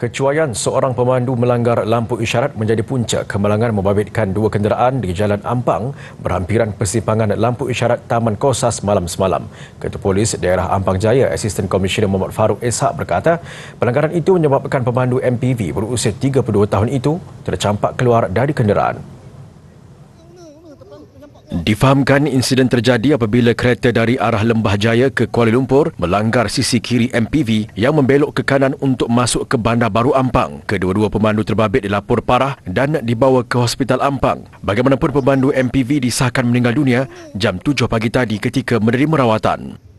Kecuaian seorang pemandu melanggar lampu isyarat menjadi punca kemalangan membabitkan dua kenderaan di Jalan Ampang berhampiran persimpangan lampu isyarat Taman Kosas malam semalam. Ketua Polis Daerah Ampang Jaya, Assistant Komisioner Muhammad Faruk Ishak berkata, pelanggaran itu menyebabkan pemandu MPV berusia 32 tahun itu tercampak keluar dari kenderaan. Difahamkan insiden terjadi apabila kereta dari arah Lembah Jaya ke Kuala Lumpur melanggar sisi kiri MPV yang membelok ke kanan untuk masuk ke Bandar Baru Ampang. Kedua-dua pemandu terbabit dilaporkan parah dan dibawa ke Hospital Ampang. Bagaimanapun pemandu MPV disahkan meninggal dunia jam 7 pagi tadi ketika menerima rawatan.